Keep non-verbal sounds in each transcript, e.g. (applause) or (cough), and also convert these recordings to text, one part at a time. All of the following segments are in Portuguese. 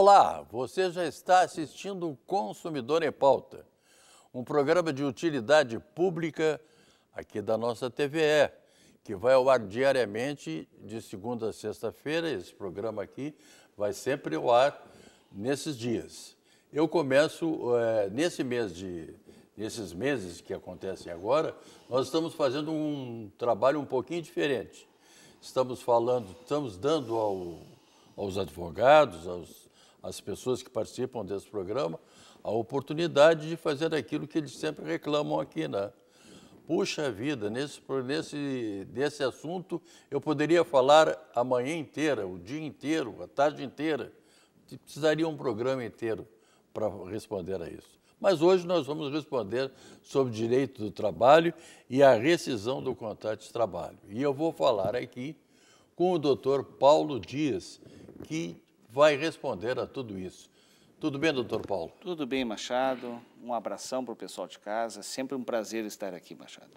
Olá, você já está assistindo o Consumidor em Pauta, um programa de utilidade pública aqui da nossa TVE, que vai ao ar diariamente de segunda a sexta-feira. Esse programa aqui vai sempre ao ar nesses dias. Eu começo é, nesse mês de nesses meses que acontecem agora, nós estamos fazendo um trabalho um pouquinho diferente. Estamos falando, estamos dando ao, aos advogados, aos as pessoas que participam desse programa, a oportunidade de fazer aquilo que eles sempre reclamam aqui, né? Puxa vida, nesse, nesse desse assunto eu poderia falar a manhã inteira, o dia inteiro, a tarde inteira. Precisaria um programa inteiro para responder a isso. Mas hoje nós vamos responder sobre direito do trabalho e a rescisão do contrato de trabalho. E eu vou falar aqui com o doutor Paulo Dias, que vai responder a tudo isso. Tudo bem, doutor Paulo? Tudo bem, Machado. Um abração para o pessoal de casa. Sempre um prazer estar aqui, Machado.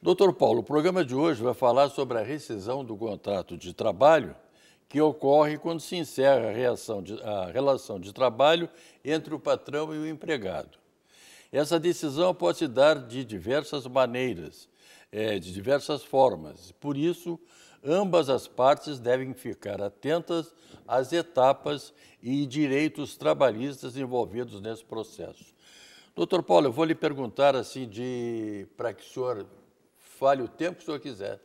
Doutor Paulo, o programa de hoje vai falar sobre a rescisão do contrato de trabalho que ocorre quando se encerra a, de, a relação de trabalho entre o patrão e o empregado. Essa decisão pode se dar de diversas maneiras, é, de diversas formas. Por isso, ambas as partes devem ficar atentas às etapas e direitos trabalhistas envolvidos nesse processo. Doutor Paulo, eu vou lhe perguntar assim de para que o senhor fale o tempo que o senhor quiser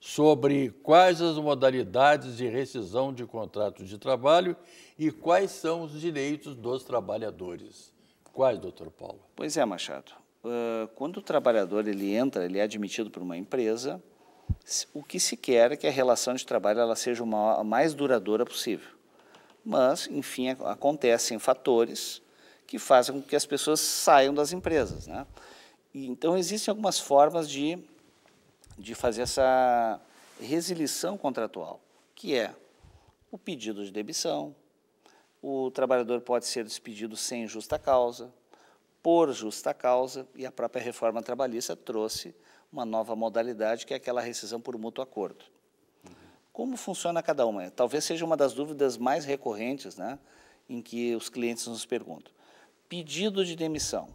sobre quais as modalidades de rescisão de contratos de trabalho e quais são os direitos dos trabalhadores. Quais, doutor Paulo? Pois é, Machado. Uh, quando o trabalhador ele entra, ele é admitido por uma empresa, o que se quer é que a relação de trabalho ela seja uma, a mais duradoura possível. Mas, enfim, acontecem fatores que fazem com que as pessoas saiam das empresas. Né? E, então, existem algumas formas de, de fazer essa resilição contratual, que é o pedido de demissão, o trabalhador pode ser despedido sem justa causa, por justa causa, e a própria reforma trabalhista trouxe uma nova modalidade, que é aquela rescisão por mútuo acordo. Como funciona cada uma? Talvez seja uma das dúvidas mais recorrentes né, em que os clientes nos perguntam. Pedido de demissão.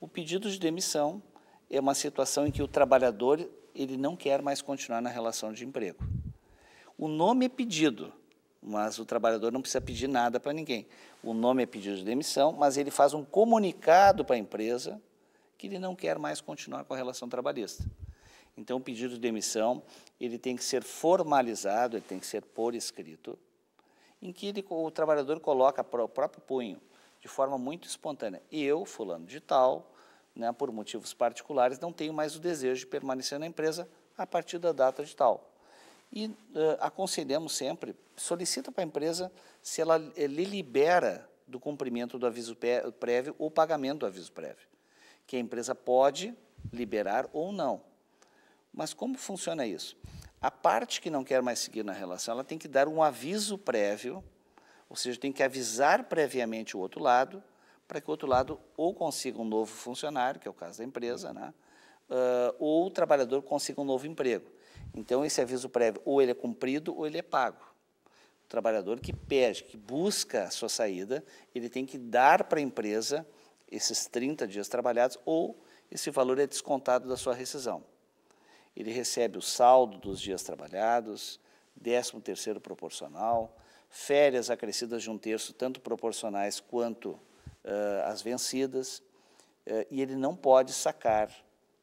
O pedido de demissão é uma situação em que o trabalhador ele não quer mais continuar na relação de emprego. O nome é pedido, mas o trabalhador não precisa pedir nada para ninguém. O nome é pedido de demissão, mas ele faz um comunicado para a empresa que ele não quer mais continuar com a relação trabalhista. Então, o pedido de demissão ele tem que ser formalizado, ele tem que ser por escrito, em que ele, o trabalhador coloca o próprio punho, de forma muito espontânea. Eu, fulano de tal, né, por motivos particulares, não tenho mais o desejo de permanecer na empresa a partir da data de tal. E uh, aconselhamos sempre, solicita para a empresa se ela eh, lhe libera do cumprimento do aviso prévio ou pagamento do aviso prévio que a empresa pode liberar ou não. Mas como funciona isso? A parte que não quer mais seguir na relação, ela tem que dar um aviso prévio, ou seja, tem que avisar previamente o outro lado, para que o outro lado ou consiga um novo funcionário, que é o caso da empresa, né? Uh, ou o trabalhador consiga um novo emprego. Então, esse aviso prévio, ou ele é cumprido ou ele é pago. O trabalhador que pede, que busca a sua saída, ele tem que dar para a empresa esses 30 dias trabalhados ou esse valor é descontado da sua rescisão. Ele recebe o saldo dos dias trabalhados, 13 terceiro proporcional, férias acrescidas de um terço, tanto proporcionais quanto uh, as vencidas, uh, e ele não pode sacar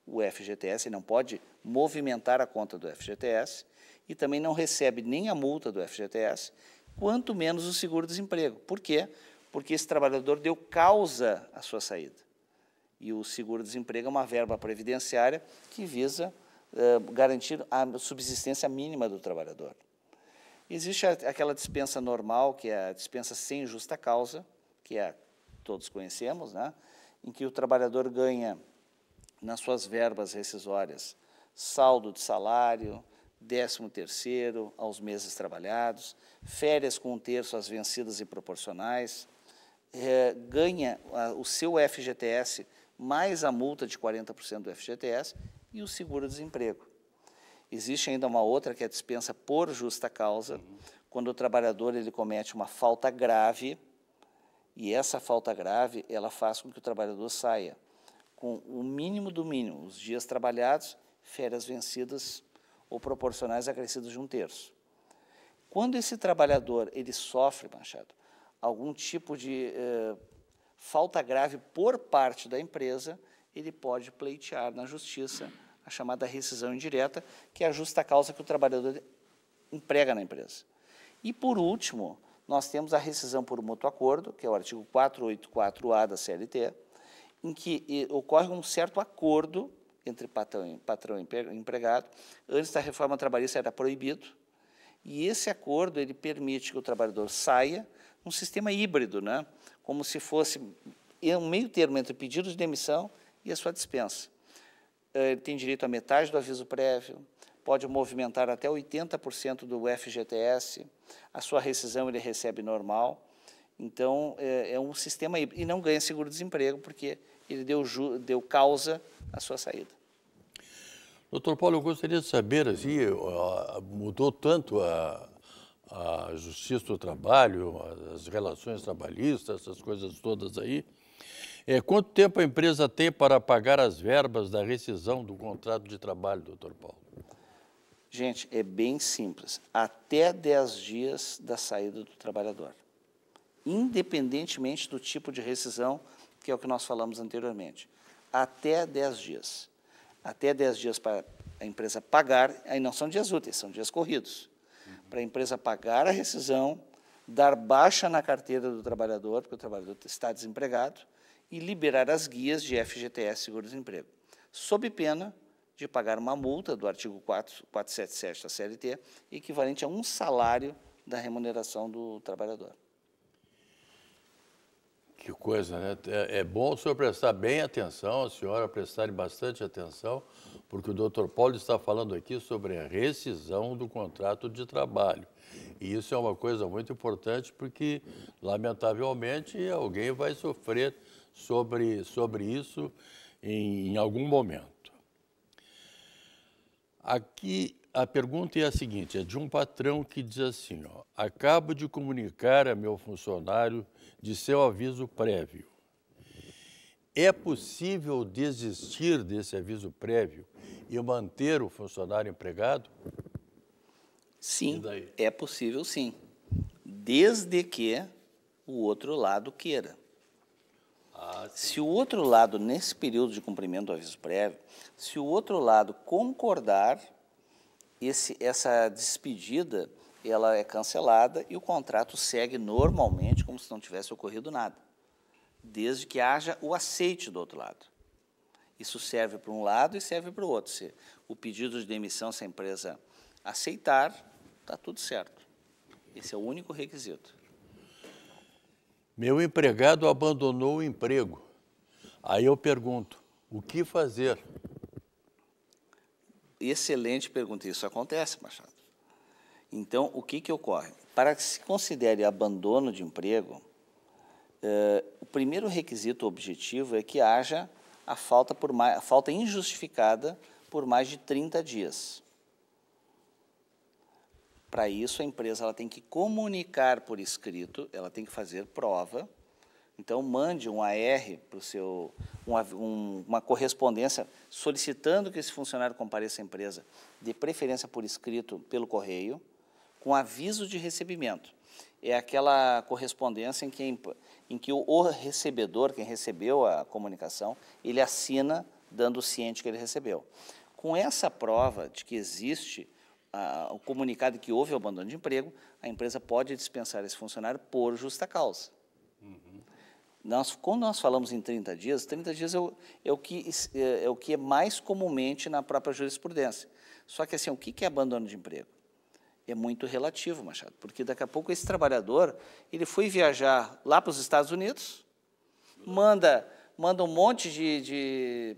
o FGTS, ele não pode movimentar a conta do FGTS, e também não recebe nem a multa do FGTS, quanto menos o seguro-desemprego. Por quê? porque esse trabalhador deu causa à sua saída. E o seguro-desemprego é uma verba previdenciária que visa eh, garantir a subsistência mínima do trabalhador. Existe a, aquela dispensa normal, que é a dispensa sem justa causa, que é todos conhecemos, né? em que o trabalhador ganha nas suas verbas rescisórias saldo de salário, décimo terceiro aos meses trabalhados, férias com um terço às vencidas e proporcionais, é, ganha a, o seu FGTS mais a multa de 40% do FGTS e o seguro-desemprego. Existe ainda uma outra que é dispensa por justa causa, uhum. quando o trabalhador ele comete uma falta grave e essa falta grave ela faz com que o trabalhador saia com o mínimo do mínimo, os dias trabalhados, férias vencidas ou proporcionais acrescidos de um terço. Quando esse trabalhador ele sofre, Machado, algum tipo de eh, falta grave por parte da empresa, ele pode pleitear na justiça a chamada rescisão indireta, que é a justa causa que o trabalhador emprega na empresa. E, por último, nós temos a rescisão por mútuo acordo, que é o artigo 484A da CLT, em que ocorre um certo acordo entre patrão, patrão e empregado. Antes da reforma trabalhista era proibido, e esse acordo ele permite que o trabalhador saia um sistema híbrido, né? como se fosse é um meio termo entre o pedido de demissão e a sua dispensa. Eh, ele tem direito a metade do aviso prévio, pode movimentar até 80% do FGTS, a sua rescisão ele recebe normal. Então, é, é um sistema híbrido. E não ganha seguro-desemprego, porque ele deu, deu causa à sua saída. Doutor Paulo, eu gostaria de saber, assim, mudou tanto a, a justiça do trabalho, as relações trabalhistas, essas coisas todas aí. É, quanto tempo a empresa tem para pagar as verbas da rescisão do contrato de trabalho, doutor Paulo? Gente, é bem simples. Até 10 dias da saída do trabalhador. Independentemente do tipo de rescisão, que é o que nós falamos anteriormente. Até 10 dias. Até 10 dias para a empresa pagar, aí não são dias úteis, são dias corridos para a empresa pagar a rescisão, dar baixa na carteira do trabalhador, porque o trabalhador está desempregado, e liberar as guias de FGTS Seguro-Desemprego, sob pena de pagar uma multa do artigo 4, 477 da CLT, equivalente a um salário da remuneração do trabalhador. Que coisa, né? É, é bom o senhor prestar bem atenção, a senhora prestar bastante atenção, porque o doutor Paulo está falando aqui sobre a rescisão do contrato de trabalho. E isso é uma coisa muito importante, porque, lamentavelmente, alguém vai sofrer sobre, sobre isso em, em algum momento. Aqui a pergunta é a seguinte: é de um patrão que diz assim, ó, acabo de comunicar a meu funcionário de seu aviso prévio é possível desistir desse aviso prévio e manter o funcionário empregado? Sim, é possível sim, desde que o outro lado queira. Ah, se o outro lado, nesse período de cumprimento do aviso prévio, se o outro lado concordar, esse, essa despedida ela é cancelada e o contrato segue normalmente como se não tivesse ocorrido nada desde que haja o aceite do outro lado. Isso serve para um lado e serve para o outro. Se o pedido de demissão, se a empresa aceitar, está tudo certo. Esse é o único requisito. Meu empregado abandonou o emprego. Aí eu pergunto, o que fazer? Excelente pergunta. Isso acontece, Machado. Então, o que, que ocorre? Para que se considere abandono de emprego, eh, o primeiro requisito objetivo é que haja a falta, por mais, a falta injustificada por mais de 30 dias. Para isso, a empresa ela tem que comunicar por escrito, ela tem que fazer prova. Então, mande um AR para o seu, uma, um, uma correspondência solicitando que esse funcionário compareça à empresa, de preferência por escrito pelo correio, com aviso de recebimento é aquela correspondência em que, em que o, recebedor, quem recebeu a comunicação, ele assina dando o ciente que ele recebeu. Com essa prova de que existe ah, o comunicado que houve o abandono de emprego, a empresa pode dispensar esse funcionário por justa causa. Uhum. Nós, quando nós falamos em 30 dias, 30 dias é o, é o, que, é, é o que é mais comumente na própria jurisprudência. Só que assim, o que é abandono de emprego? É muito relativo, Machado, porque daqui a pouco esse trabalhador ele foi viajar lá para os Estados Unidos, manda, manda um monte de, de,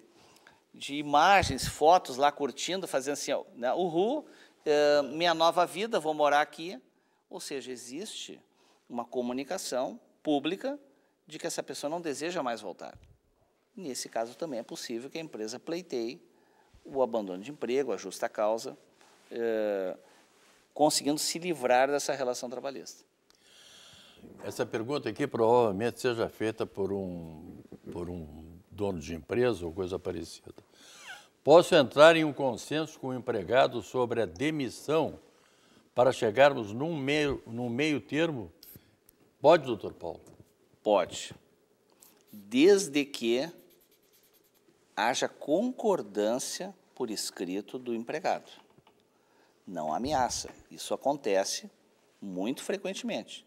de imagens, fotos lá curtindo, fazendo assim, ó, né, uhul, é, minha nova vida, vou morar aqui. Ou seja, existe uma comunicação pública de que essa pessoa não deseja mais voltar. Nesse caso também é possível que a empresa pleiteie o abandono de emprego, a justa causa. Eh, conseguindo se livrar dessa relação trabalhista. Essa pergunta aqui provavelmente seja feita por um, por um dono de empresa ou coisa parecida. Posso entrar em um consenso com o empregado sobre a demissão para chegarmos num meio, num meio termo? Pode, doutor Paulo? Pode. Desde que haja concordância por escrito do empregado não ameaça. Isso acontece muito frequentemente.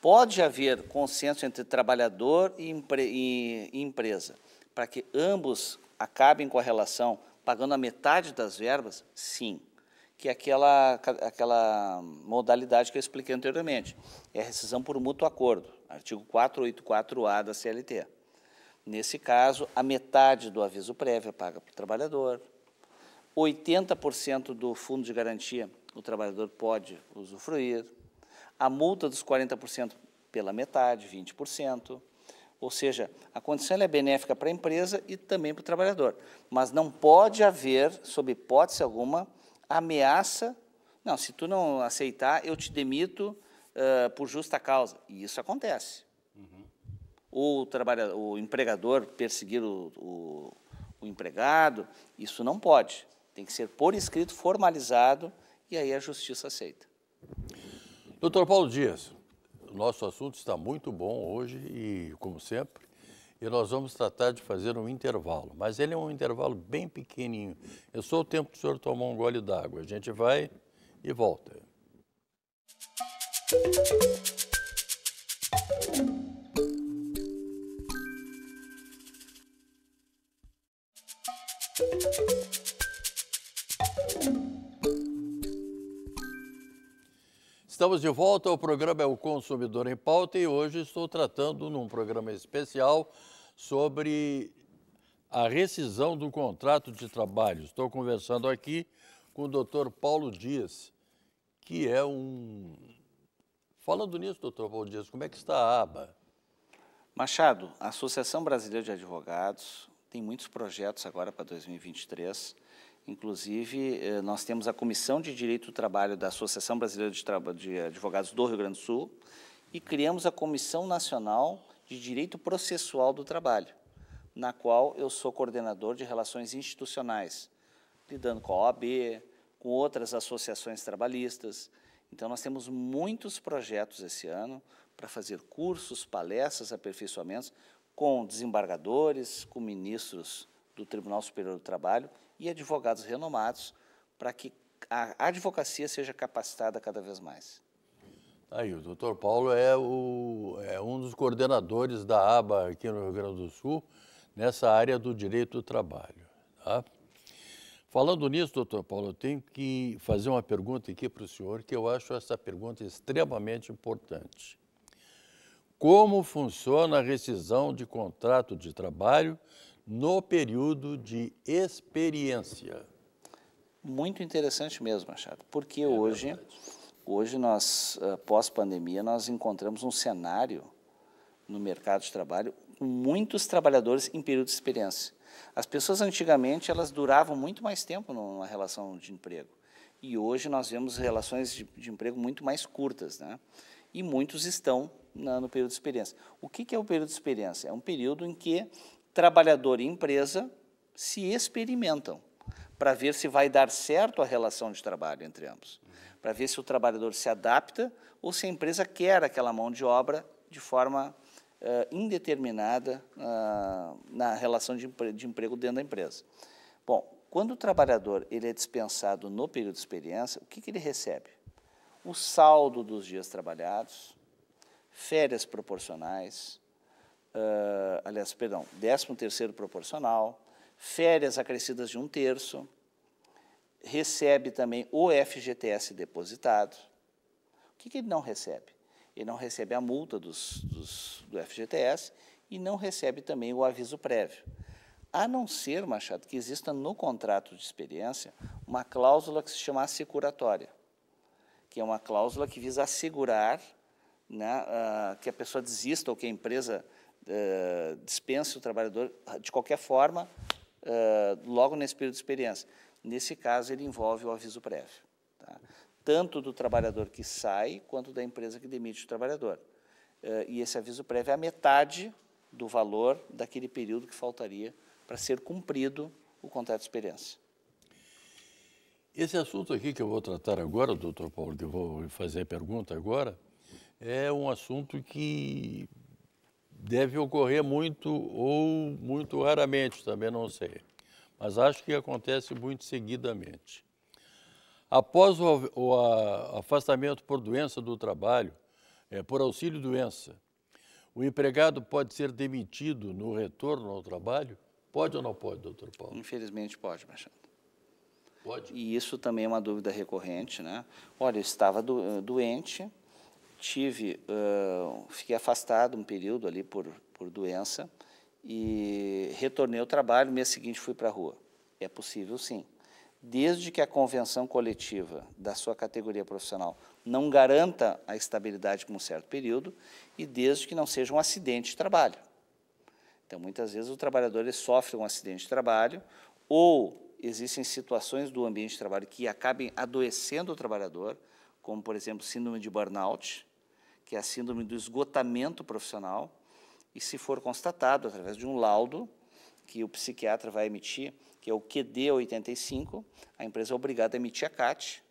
Pode haver consenso entre trabalhador e, empre e empresa para que ambos acabem com a relação pagando a metade das verbas? Sim. Que é aquela, aquela modalidade que eu expliquei anteriormente. É a rescisão por mútuo acordo, artigo 484A da CLT. Nesse caso, a metade do aviso prévio é paga para o trabalhador, 80% do fundo de garantia o trabalhador pode usufruir, a multa dos 40% pela metade, 20%, ou seja, a condição é benéfica para a empresa e também para o trabalhador, mas não pode haver, sob hipótese alguma, ameaça, não, se tu não aceitar, eu te demito uh, por justa causa, e isso acontece. Uhum. O, trabalhador, o empregador perseguir o, o o empregado, isso não pode. Tem que ser por escrito, formalizado, e aí a justiça aceita. Doutor Paulo Dias, nosso assunto está muito bom hoje e, como sempre, e nós vamos tratar de fazer um intervalo, mas ele é um intervalo bem pequenininho. É só o tempo o senhor tomar um gole d'água. A gente vai e volta. Música Estamos de volta ao programa É o Consumidor em Pauta e hoje estou tratando num programa especial sobre a rescisão do contrato de trabalho. Estou conversando aqui com o doutor Paulo Dias, que é um. Falando nisso, doutor Paulo Dias, como é que está a aba? Machado, a Associação Brasileira de Advogados tem muitos projetos agora para 2023 Inclusive, eh, nós temos a Comissão de Direito do Trabalho da Associação Brasileira de, Advogados do Rio Grande do Sul e criamos a Comissão Nacional de Direito Processual do Trabalho, na qual eu sou coordenador de relações institucionais, lidando com a OAB, com outras associações trabalhistas. Então, nós temos muitos projetos esse ano para fazer cursos, palestras, aperfeiçoamentos com desembargadores, com ministros do Tribunal Superior do Trabalho e advogados renomados para que a advocacia seja capacitada cada vez mais. Aí, o doutor Paulo é, o, é um dos coordenadores da ABA aqui no Rio Grande do Sul, nessa área do direito do trabalho. Tá? Falando nisso, doutor Paulo, eu tenho que fazer uma pergunta aqui para o senhor, que eu acho essa pergunta extremamente importante. Como funciona a rescisão de contrato de trabalho no período de experiência. Muito interessante mesmo, Machado, porque é hoje, hoje nós, eh, pós-pandemia, nós encontramos um cenário no mercado de trabalho com muitos trabalhadores em período de experiência. As pessoas antigamente, elas duravam muito mais tempo numa relação de emprego. E hoje nós vemos relações de, de emprego muito mais curtas, né? E muitos estão na, no período de experiência. O que, que, é o período de experiência? É um período em que trabalhador e empresa se experimentam para ver se vai dar certo a relação de trabalho entre ambos, para ver se o trabalhador se adapta ou se a empresa quer aquela mão de obra de forma uh, indeterminada uh, na relação de, empre de emprego dentro da empresa. Bom, quando o trabalhador ele é dispensado no período de experiência, o que, que ele recebe? O saldo dos dias trabalhados, férias proporcionais, uh, aliás, perdão, 13 terceiro proporcional, férias acrescidas de um terço, recebe também o FGTS depositado. O que, que ele não recebe? Ele não recebe a multa dos, dos, do FGTS e não recebe também o aviso prévio. A não ser, Machado, que exista no contrato de experiência uma cláusula que se chama assecuratória, que é uma cláusula que visa assegurar né, uh, que a pessoa desista ou que a empresa eh, dispensa o trabalhador, de qualquer forma, uh, logo nesse período de experiência. Nesse caso, ele envolve o aviso prévio, tá? tanto do trabalhador que sai, quanto da empresa que demite o trabalhador. Uh, e esse aviso prévio é a metade do valor daquele período que faltaria para ser cumprido o contrato de experiência. Esse assunto aqui que eu vou tratar agora, doutor Paulo, que eu vou fazer a pergunta agora, é um assunto que deve ocorrer muito ou muito raramente, também não sei, mas acho que acontece muito seguidamente. Após o, o a, afastamento por doença do trabalho, é, por auxílio-doença, o empregado pode ser demitido no retorno ao trabalho? Pode ou não pode, doutor Paulo? Infelizmente pode, Machado. Pode. E isso também é uma dúvida recorrente, né? Olha, eu estava do, eh, doente, tive, uh, fiquei afastado um período ali por, por doença e retornei ao trabalho, no mês seguinte fui para a rua. É possível, sim. Desde que a convenção coletiva da sua categoria profissional não garanta a estabilidade por um certo período e desde que não seja um acidente de trabalho. Então, muitas vezes o trabalhador sofre um acidente de trabalho ou existem situações do ambiente de trabalho que acabem adoecendo o trabalhador, como, por exemplo, síndrome de burnout, que é a síndrome do esgotamento profissional, e se for constatado através de um laudo que o psiquiatra vai emitir, que é o QD 85, a empresa é obrigada a emitir a CAT,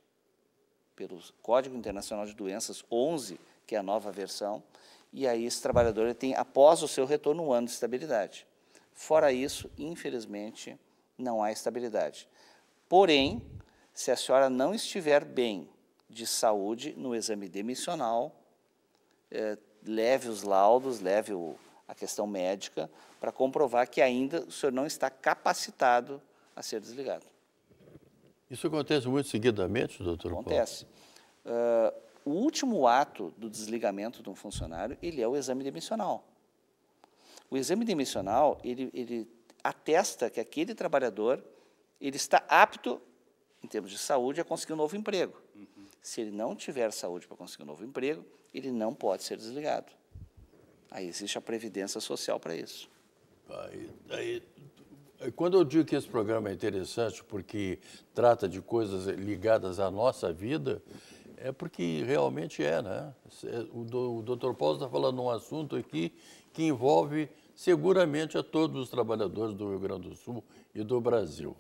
pelo Código Internacional de Doenças 11, que é a nova versão, e aí esse trabalhador tem, após o seu retorno, um ano de estabilidade. Fora isso, infelizmente, não há estabilidade. Porém, se a senhora não estiver bem de saúde no exame demissional, é, leve os laudos, leve o, a questão médica, para comprovar que ainda o senhor não está capacitado a ser desligado. Isso acontece muito seguidamente, doutor Acontece. Uh, o último ato do desligamento de um funcionário, ele é o exame demissional. O exame demissional, ele, ele atesta que aquele trabalhador, ele está apto, em termos de saúde, a conseguir um novo emprego se ele não tiver saúde para conseguir um novo emprego, ele não pode ser desligado. Aí existe a previdência social para isso. Aí, aí, quando eu digo que esse programa é interessante porque trata de coisas ligadas à nossa vida, é porque realmente é, né? O doutor Paulo está falando um assunto aqui que envolve seguramente a todos os trabalhadores do Rio Grande do Sul e do Brasil.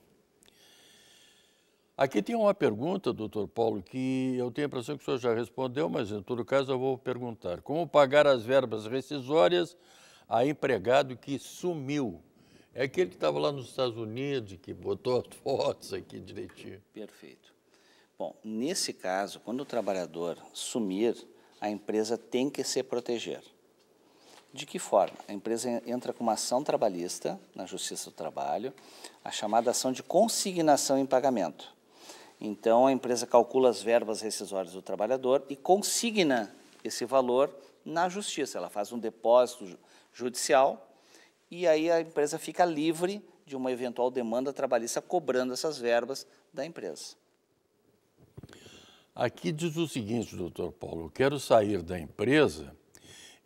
Aqui tem uma pergunta, doutor Paulo, que eu tenho a impressão que o senhor já respondeu, mas em todo caso eu vou perguntar. Como pagar as verbas rescisórias a empregado que sumiu? É aquele que estava lá nos Estados Unidos, que botou as fotos aqui direitinho. Perfeito. Bom, nesse caso, quando o trabalhador sumir, a empresa tem que se proteger. De que forma? A empresa entra com uma ação trabalhista na Justiça do Trabalho, a chamada ação de consignação em pagamento. Então, a empresa calcula as verbas rescisórias do trabalhador e consigna esse valor na justiça. Ela faz um depósito judicial e aí a empresa fica livre de uma eventual demanda trabalhista cobrando essas verbas da empresa. Aqui diz o seguinte, doutor Paulo, eu quero sair da empresa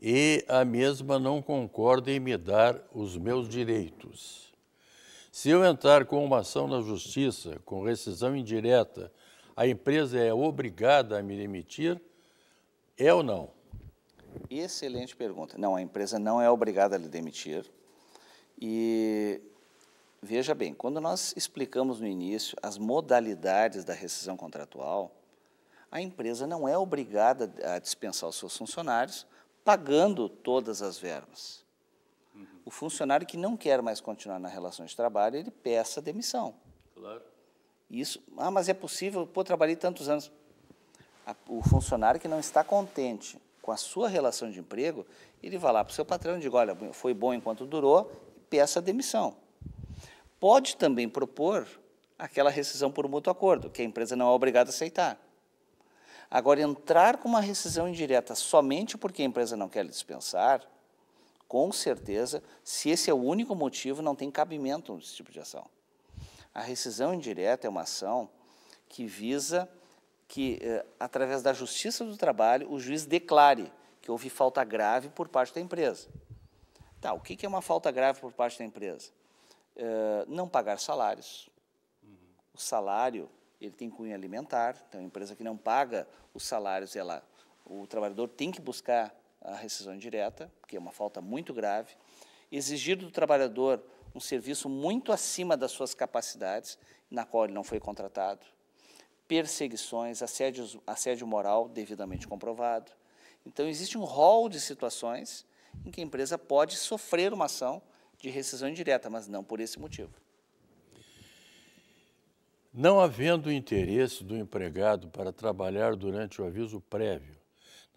e a mesma não concorda em me dar os meus direitos. Se eu entrar com uma ação na justiça com rescisão indireta, a empresa é obrigada a me demitir? É ou não? Excelente pergunta. Não, a empresa não é obrigada a lhe demitir. E veja bem, quando nós explicamos no início as modalidades da rescisão contratual, a empresa não é obrigada a dispensar os seus funcionários pagando todas as verbas o funcionário que não quer mais continuar na relação de trabalho, ele peça demissão. Claro. Isso, ah, mas é possível, pô, trabalhei tantos anos. O funcionário que não está contente com a sua relação de emprego, ele vai lá para o seu patrão e diz, olha, foi bom enquanto durou, peça demissão. Pode também propor aquela rescisão por mútuo acordo, que a empresa não é obrigada a aceitar. Agora, entrar com uma rescisão indireta somente porque a empresa não quer dispensar, com certeza, se esse é o único motivo, não tem cabimento nesse tipo de ação. A rescisão indireta é uma ação que visa que, eh, através da justiça do trabalho, o juiz declare que houve falta grave por parte da empresa. Tá, o que é uma falta grave por parte da empresa? Eh, não pagar salários. Uhum. O salário ele tem cunho alimentar, então a empresa que não paga os salários, ela, o trabalhador tem que buscar a rescisão indireta, que é uma falta muito grave, exigir do trabalhador um serviço muito acima das suas capacidades, na qual ele não foi contratado, perseguições, assédio, assédio moral devidamente comprovado. Então, existe um rol de situações em que a empresa pode sofrer uma ação de rescisão indireta, mas não por esse motivo. Não havendo interesse do empregado para trabalhar durante o aviso prévio,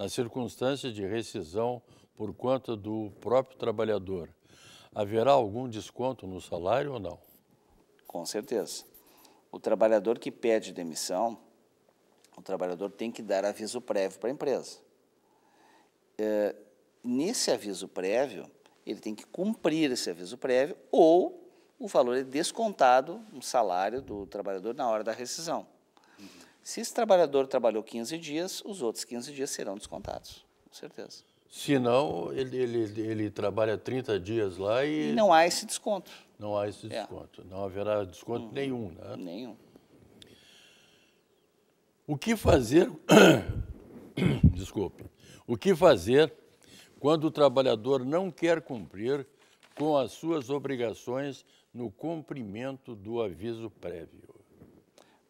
na circunstância de rescisão por conta do próprio trabalhador, haverá algum desconto no salário ou não? Com certeza. O trabalhador que pede demissão, o trabalhador tem que dar aviso prévio para a empresa. É, nesse aviso prévio, ele tem que cumprir esse aviso prévio ou o valor é descontado no salário do trabalhador na hora da rescisão. Se esse trabalhador trabalhou 15 dias, os outros 15 dias serão descontados, com certeza. Se não, ele, ele, ele trabalha 30 dias lá e... e não há esse desconto. Não há esse é. desconto. É. Não haverá desconto uhum. nenhum, né? Nenhum. O que fazer... (coughs) Desculpe. O que fazer quando o trabalhador não quer cumprir com as suas obrigações no cumprimento do aviso prévio?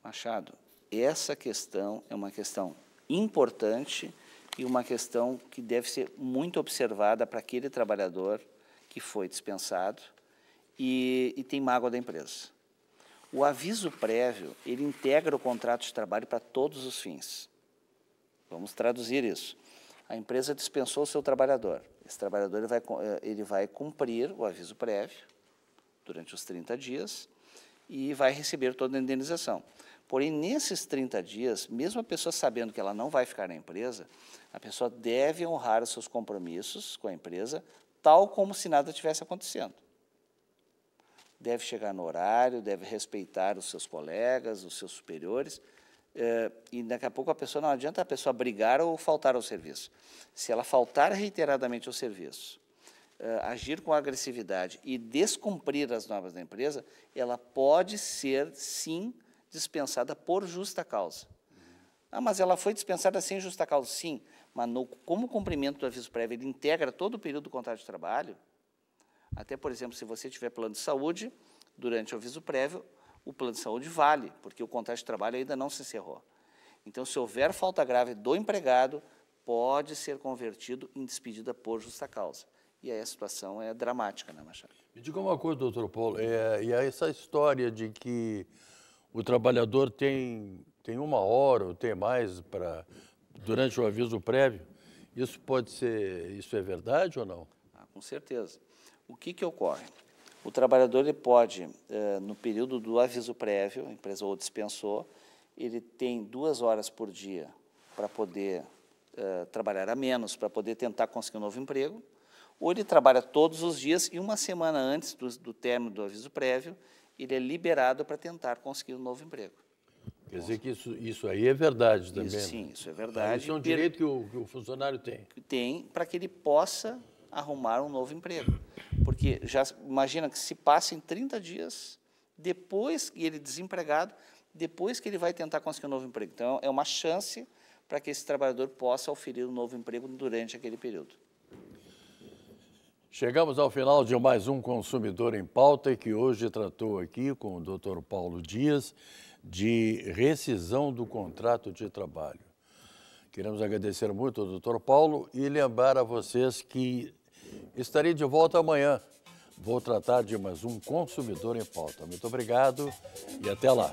Machado, essa questão é uma questão importante e uma questão que deve ser muito observada para aquele trabalhador que foi dispensado e, e tem mágoa da empresa. O aviso prévio, ele integra o contrato de trabalho para todos os fins. Vamos traduzir isso. A empresa dispensou o seu trabalhador. Esse trabalhador ele vai, eh, ele vai cumprir o aviso prévio durante os 30 dias e vai receber toda a indenização. Porém, nesses 30 dias, mesmo a pessoa sabendo que ela não vai ficar na empresa, a pessoa deve honrar os seus compromissos com a empresa, tal como se nada tivesse acontecendo. Deve chegar no horário, deve respeitar os seus colegas, os seus superiores, eh, e daqui a pouco a pessoa não adianta a pessoa brigar ou faltar ao serviço. Se ela faltar reiteradamente ao serviço, eh, agir com agressividade e descumprir as normas da empresa, ela pode ser, sim, dispensada por justa causa. Ah, mas ela foi dispensada sem justa causa. Sim, mas no, como o cumprimento do aviso prévio ele integra todo o período do contrato de trabalho, até, por exemplo, se você tiver plano de saúde, durante o aviso prévio, o plano de saúde vale, porque o contrato de trabalho ainda não se encerrou. Então, se houver falta grave do empregado, pode ser convertido em despedida por justa causa. E aí a situação é dramática, né, Machado? Me diga uma coisa, doutor Paulo, é, e essa história de que o trabalhador tem, tem uma hora ou tem mais para durante o aviso prévio. Isso pode ser, isso é verdade ou não? Ah, com certeza. O que, que ocorre? O trabalhador ele pode, eh, no período do aviso prévio, a empresa o dispensou, ele tem duas horas por dia para poder eh, trabalhar a menos, para poder tentar conseguir um novo emprego, ou ele trabalha todos os dias e uma semana antes do, do término do aviso prévio, ele é liberado para tentar conseguir um novo emprego. Quer dizer que isso, isso aí é verdade também. Isso, né? sim, isso é verdade. Isso é um direito que o, que o funcionário tem. Tem, para que ele possa arrumar um novo emprego. Porque já imagina que se passem 30 dias, depois que ele é desempregado, depois que ele vai tentar conseguir um novo emprego. Então, é uma chance para que esse trabalhador possa oferir um novo emprego durante aquele período. Chegamos ao final de mais um Consumidor em Pauta, que hoje tratou aqui com o Dr. Paulo Dias de rescisão do contrato de trabalho. Queremos agradecer muito ao doutor Paulo e lembrar a vocês que estarei de volta amanhã. Vou tratar de mais um Consumidor em Pauta. Muito obrigado e até lá.